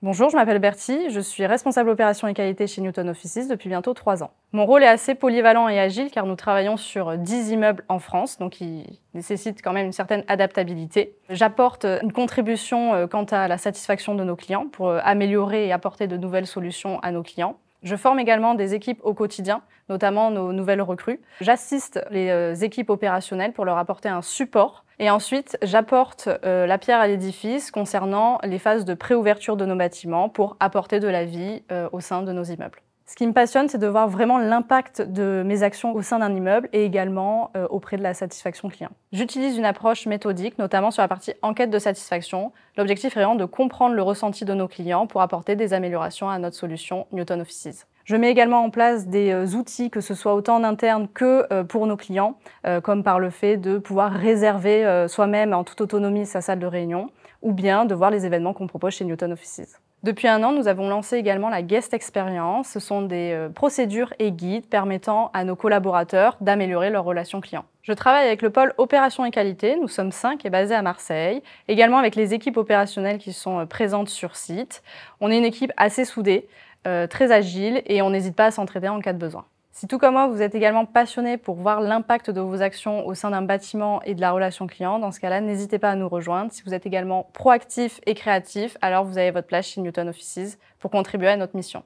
Bonjour, je m'appelle Bertie, je suis responsable opération et qualité chez Newton Offices depuis bientôt trois ans. Mon rôle est assez polyvalent et agile car nous travaillons sur 10 immeubles en France, donc il nécessite quand même une certaine adaptabilité. J'apporte une contribution euh, quant à la satisfaction de nos clients pour euh, améliorer et apporter de nouvelles solutions à nos clients. Je forme également des équipes au quotidien, notamment nos nouvelles recrues. J'assiste les euh, équipes opérationnelles pour leur apporter un support. Et ensuite, j'apporte euh, la pierre à l'édifice concernant les phases de préouverture de nos bâtiments pour apporter de la vie euh, au sein de nos immeubles. Ce qui me passionne, c'est de voir vraiment l'impact de mes actions au sein d'un immeuble et également euh, auprès de la satisfaction client. J'utilise une approche méthodique, notamment sur la partie enquête de satisfaction, l'objectif vraiment de comprendre le ressenti de nos clients pour apporter des améliorations à notre solution Newton Offices. Je mets également en place des euh, outils, que ce soit autant en interne que euh, pour nos clients, comme par le fait de pouvoir réserver soi-même en toute autonomie sa salle de réunion, ou bien de voir les événements qu'on propose chez Newton Offices. Depuis un an, nous avons lancé également la Guest Experience. Ce sont des euh, procédures et guides permettant à nos collaborateurs d'améliorer leurs relations clients. Je travaille avec le pôle opération et qualité. Nous sommes cinq et basés à Marseille. Également avec les équipes opérationnelles qui sont euh, présentes sur site. On est une équipe assez soudée, euh, très agile et on n'hésite pas à s'entraider en cas de besoin. Si tout comme moi, vous êtes également passionné pour voir l'impact de vos actions au sein d'un bâtiment et de la relation client, dans ce cas-là, n'hésitez pas à nous rejoindre. Si vous êtes également proactif et créatif, alors vous avez votre place chez Newton Offices pour contribuer à notre mission.